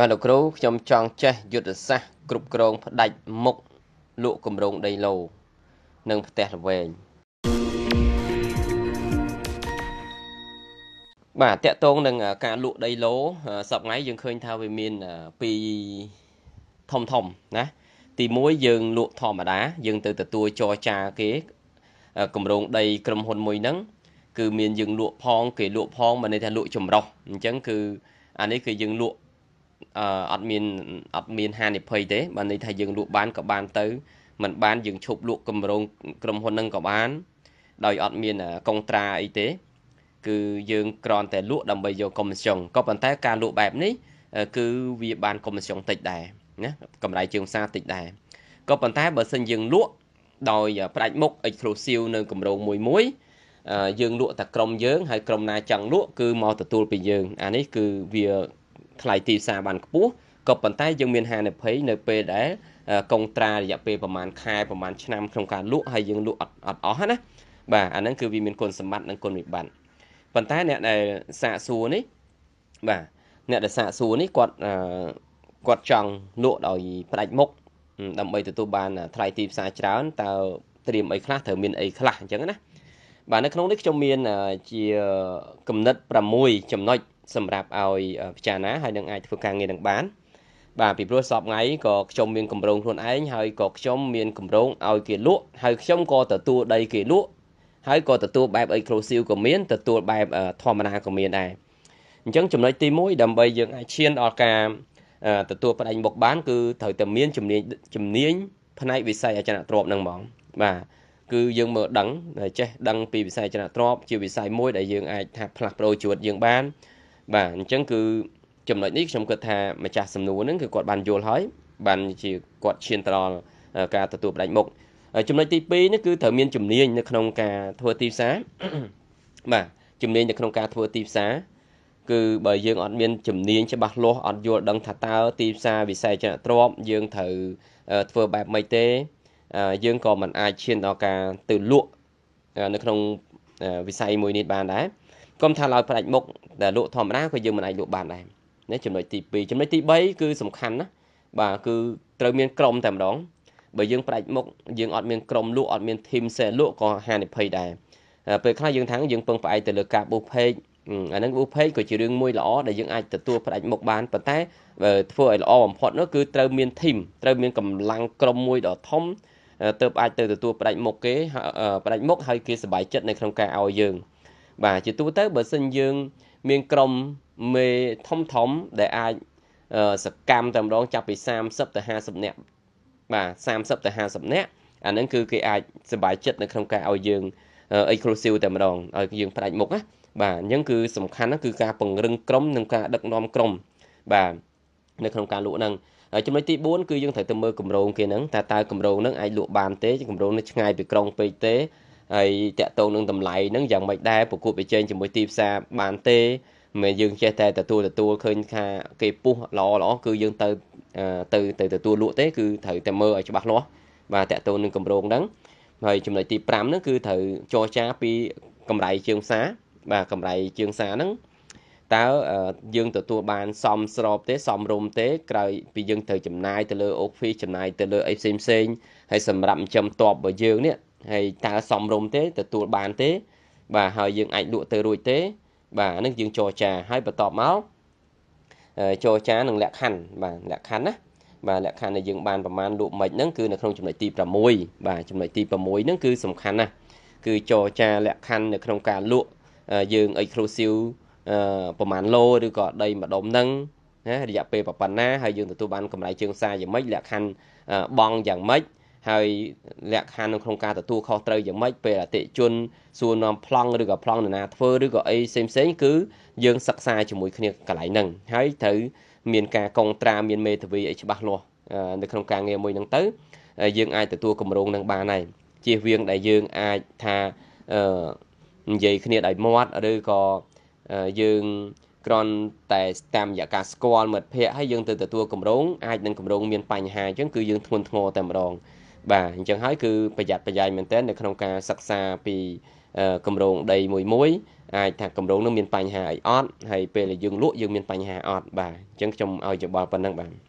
បាទលោកគ្រូខ្ញុំចង់ចេះយុទ្ធសាស្ត្រគ្រប់គ្រងផ្ដាច់មុខលក់គម្រោងដីឡូនិងផ្ទះល្វែងបាទតកតងនឹង ការលក់ដីឡូសប្ងៃយើងឃើញថាវាមាន ពីរធំធំណា ទី1យើងលក់ធម្មតាយើងទៅទទួលចរចាគេគម្រោងដី ក្រុមហ៊ុនមួយហ្នឹង គឺមានយើងលក់ផង គេលក់ផងមិនន័យថាលក់ចម្រុះអញ្ចឹងគឺអានេះគឺយើងលក់អត់មានអត់មានហានិភ័យទេបើន័យថាយើងលក់បានក៏បានទៅมันបានយើងឈប់លក់កម្រងក្រុមហ៊ុននឹងក៏បានដោយអត់មានកុងត្រាអីទេ គឺយើងគ្រាន់តែលក់ដើម្បីយកកុំសិងក៏ប៉ុន្តែការលក់បែបនេះគឺវាបានកុំសិងតិចដែរណាកម្រៃជើងផ្សារតិចដែរក៏ប៉ុន្តែបើសិនយើងលក់ដោយផ្ដាច់មុខ exclusive នៅកម្រងមួយមួយយើង លក់តែក្រុមយើងហើយក្រុមណាចង់លក់គឺមកទទួលពីយើងអានេះគឺវាថ្លៃទីផ្សារបានខ្ពស់ក៏ប៉ុន្តែយើងមានហានិភ័យនៅពេលដែលកុងត្រារយៈពេលប្រហែលខែប្រហែលឆ្នាំក្នុងការលក់ហើយយើងលក់អត់អត់អស់ណាបាទអាហ្នឹងគឺវាមានគុណសម្បត្តិនិងគុណវិបត្តិប៉ុន្តែអ្នកដែលសាកសួរនេះបាទអ្នកដែលសាកសួរនេះគាត់គាត់ចង់លក់ដោយផ្ដាច់មុខដើម្បីទទួលបានថ្លៃទីផ្សារច្រើនតើត្រៀមអីខ្លះត្រូវមានអីខ្លះអញ្ចឹងណា បាទនៅក្នុងនេះខ្ញុំមានជាគំនិត6ចំណុចសម្រាប់ឲ្យពិចារណាហើយនឹងអាចធ្វើការងារនឹងបានបាទពីព្រោះសពថ្ងៃក៏ខ្ញុំមានកម្រងខ្លួនឯងហើយក៏ខ្ញុំមានកម្រងឲ្យគេលក់ហើយខ្ញុំក៏ទទួលដីគេលក់ហើយក៏ទទួលបែប exclusive ក៏មានទទួលបែបធម្មតាក៏មានដែរអញ្ចឹងចំណុចទី1ដើម្បីយើងអាចឈានដល់ការទទួលផ្ដាច់មុខបានគឺត្រូវតែមានជំនាញជំនាញផ្នែកវិស័យអចលនទ្រព្យហ្នឹងហ្មងបាទគឺយើងមើលដឹងចេះដឹងពីវិស័យអចលនទ្រព្យជាវិស័យមួយដែលយើងអាចថាផ្លាស់ប្ដូរជីវិតយើងបានបាទអញ្ចឹង គឺចំណុចនេះខ្ញុំគិតថាម្ចាស់សំណួរហ្នឹងគឺគាត់បានយល់ហើយ បានជាគាត់ឈានទៅដល់ការទទួលផ្ដាច់មុខចំណុចទី2នេះគឺត្រូវមានជំនាញនៅក្នុងការធ្វើទីផ្សារបាទជំនាញនៅក្នុងការធ្វើទីផ្សារគឺបើយើងអត់មានជំនាញច្បាស់លាស់អត់យល់ដឹងថាតើទីផ្សារវិស័យចំណាក់ទ្រព្យយើងត្រូវធ្វើបែបម៉េចទេយើងក៏មិនអាចឈានដល់ការទៅលក់នៅក្នុងវិស័យមួយនេះបានដែរគំថាឡើយផ្ដាច់មុខដែលលក់ធម្មតាក៏យើងមិនអាចលក់បានដែរណាចំណុចទី2ចំណុចទី3គឺសំខាន់ណាបាទគឺត្រូវមានក្រុមតែម្ដងបើយើងផ្ដាច់មុខយើងអត់មានក្រុមលក់អត់មាន team sale លក់ក៏ហានិភ័យដែរពេលខ្លះយើងថាយើងពឹងផ្អែកទៅលើការប៊ូផេកអាហ្នឹង book page ក៏ជារឿងមួយល្អដែលយើងអាចទទួលផ្ដាច់មុខបានប៉ុន្តែធ្វើឲ្យល្អបំផុតនោះគឺត្រូវមាន team ត្រូវមានកម្លាំងក្រុមមួយដ៏ធំទើបអាចទៅទទួលផ្ដាច់មុខគេផ្ដាច់មុខហើយគេសប្បាយចិត្តនៅក្នុងការឲ្យយើងបាទជាទូទៅបើសិនយើងមានក្រុមមេធំធំដែលអាចសកម្មតែម្ដងចាប់ពី30ទៅ50នាក់ បាទ30ទៅ50នាក់អាហ្នឹងគឺគេអាចសบายចិត្តនៅក្នុងការឲ្យយើង exclusive តែម្ដងឲ្យយើងផ្ដាច់មុខណាបាទអញ្ចឹងគឺសំខាន់គឺការពង្រឹងក្រុមនិងការដឹកនាំក្រុម បាទនៅក្នុងការលក់ហ្នឹងចំណុចទី4គឺយើងត្រូវទៅមើលគម្រោងគេហ្នឹងតើតើគម្រោងហ្នឹងអាចលក់បានទេគម្រោងនេះឆ្ងាយពីក្រុងពេកទេហើយតកតងនឹងតម្លៃហ្នឹងយ៉ាងម៉េចដែរប្រកួតប្រជែងជាមួយទីផ្សារបានទេមិនយើងចេះតែទទួលទទួលឃើញថាគេពុះល្អល្អគឺយើងទៅទៅទៅទទួលលក់ទេគឺត្រូវតែមើលឲ្យច្បាស់លាស់បាទតកតងនឹងកម្រងហ្នឹងហើយចំណុចទី5ហ្នឹងគឺត្រូវចរចាពីកម្រៃជើងផ្សារបាទកម្រៃជើងផ្សារហ្នឹងតើយើងទទួលបានសមស្របទេសមរម្យទេក្រោយពីយើងត្រូវចំណាយទៅលើ office ចំណាយទៅលើអីផ្សេងផ្សេងហើយសម្រាប់ចំតបរបស់យើងនេះហើយតើសំរុំទេទទួលបានទេ បាទហើយយើងអាចលក់ទៅរួចទេ បាទហ្នឹងយើងចរចាហើយបន្ទាប់មកចរចានឹងលក្ខខណ្ឌបាទលក្ខខណ្ឌណាបាទលក្ខខណ្ឌដែលយើងបានប្រមាណលក់មិនហ្នឹងគឺនៅក្នុងចំណុចទី6បាទចំណុចទី6ហ្នឹងគឺសំខាន់ណាស់គឺចរចាលក្ខខណ្ឌនៅក្នុងការលក់យើង exclusive ប្រមាណឡូឬក៏ដីម្ដុំហ្នឹងណារយៈពេលប៉ុណ្ណាហើយយើងទទួលបានកម្រៃជើងសារយ៉ាងម៉េចលក្ខខណ្ឌបងយ៉ាងម៉េចហើយលក្ខខណ្ឌក្នុងការទទួលខុសត្រូវយ៉ាងម៉េចពេលអតិជនសួរនាំប្លង់ឬក៏ប្លង់នរណាធ្វើឬក៏អីផ្សេងផ្សេងគឺយើងសិក្សាជាមួយគ្នាកន្លែងហ្នឹងហើយត្រូវមានការកងត្រាមានមេធាវីអីច្បាស់លាស់នៅក្នុងការងារមួយហ្នឹងទៅយើងអាចទទួលគម្រោងនឹងបានហើយជៀសវាងដែលយើងអាចថាអឺនិយាយគ្នាដោយមាត់ឬក៏យើងគ្រាន់តែតាមរយៈការស្គាល់មិត្តភ័ក្តិហើយយើងទៅទទួលគម្រោងអាចនឹងគម្រោងមាន បញ្ហាអញ្ចឹងគឺយើងធ្ងន់ធ្ងរតែម្ដងបាទអញ្ចឹងហើយ គឺប្រយ័ត្នប្រយែងមែនទែននៅក្នុងការសិក្សាពីគម្រោងដីមួយមួយអាចថាគម្រោងនោះមានបញ្ហាអីអត់ហើយពេលដែលយើងលក់យើងមានបញ្ហាអត់បាទអញ្ចឹងខ្ញុំឲ្យយោបល់ប៉ុណ្ណឹងបាទ